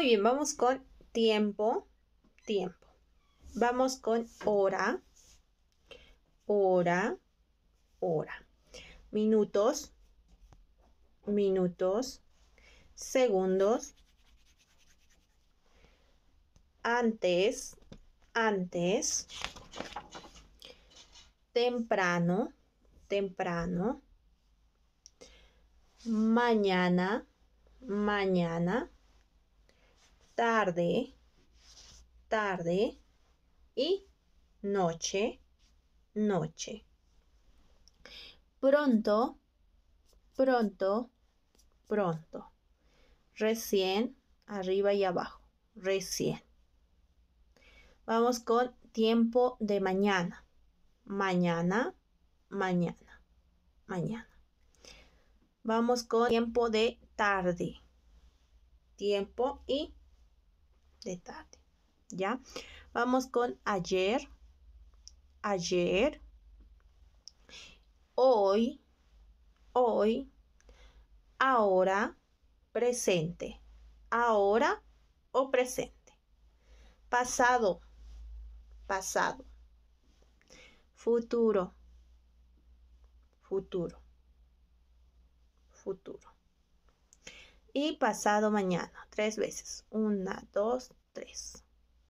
Muy bien, vamos con tiempo, tiempo. Vamos con hora, hora, hora. Minutos, minutos. Segundos. Antes, antes. Temprano, temprano. Mañana, mañana tarde, tarde y noche, noche. Pronto, pronto, pronto. Recién, arriba y abajo. Recién. Vamos con tiempo de mañana. Mañana, mañana, mañana. Vamos con tiempo de tarde. Tiempo y de tarde. ¿Ya? Vamos con ayer, ayer, hoy, hoy, ahora, presente. Ahora o presente. Pasado, pasado. Futuro, futuro, futuro y pasado mañana, tres veces. Una, dos, tres.